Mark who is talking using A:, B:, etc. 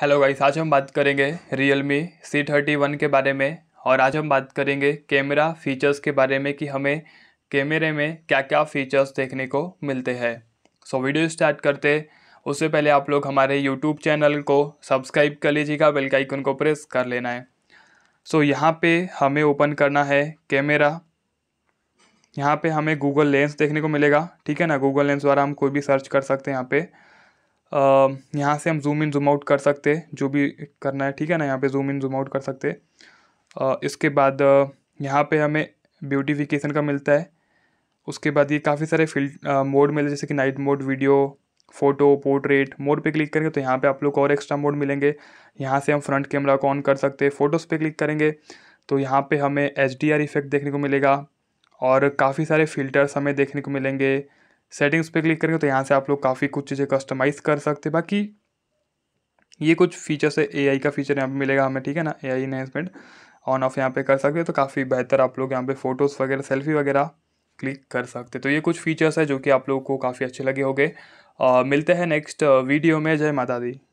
A: hello guys आज हम बात करेंगे Realme C thirty one के बारे में और आज हम बात करेंगे कैमरा फीचर्स के बारे में कि हमें कैमरे में क्या क्या फ़ीचर्स देखने को मिलते हैं सो वीडियो स्टार्ट करते उससे पहले आप लोग हमारे यूट्यूब चैनल को सब्सक्राइब कर लीजिएगा बेल का आइकन को प्रेस कर लेना है सो so, यहाँ पे हमें ओपन करना है कैमरा यहाँ पे हमें गूगल लेंस देखने को मिलेगा ठीक है ना गूगल लेंस द्वारा हम कोई भी सर्च कर सकते हैं यहाँ पर यहाँ से हम जूम इन जूम आउट कर सकते जो भी करना है ठीक है ना यहाँ पे जूम इन जूम आउट कर सकते इसके बाद यहाँ पे हमें ब्यूटिफिकेशन का मिलता है उसके बाद ये काफ़ी सारे फिल्ट मोड मिले जैसे कि night mode video photo portrait mode पे क्लिक करेंगे तो यहाँ पे आप लोग को और एक्स्ट्रा मोड मिलेंगे यहाँ से हम फ्रंट कैमरा को ऑन कर सकते हैं फ़ोटोज़ पे क्लिक करेंगे तो यहाँ पे हमें एच इफ़ेक्ट देखने को मिलेगा और काफ़ी सारे फ़िल्टर्स हमें देखने को मिलेंगे सेटिंग्स पे क्लिक करेंगे तो यहाँ से आप लोग काफ़ी कुछ चीज़ें कस्टमाइज़ कर सकते हैं बाकी ये कुछ फीचर्स है एआई का फीचर यहाँ पे मिलेगा हमें ठीक है ना एआई इन्हेंसमेंट ऑन ऑफ यहाँ पे कर सकते हो तो काफ़ी बेहतर आप लोग यहाँ पे फ़ोटोज़ वगैरह सेल्फी वगैरह क्लिक कर सकते तो ये कुछ फीचर्स है जो कि आप लोगों को काफ़ी अच्छे लगे होंगे मिलते हैं नेक्स्ट वीडियो में जय माता दी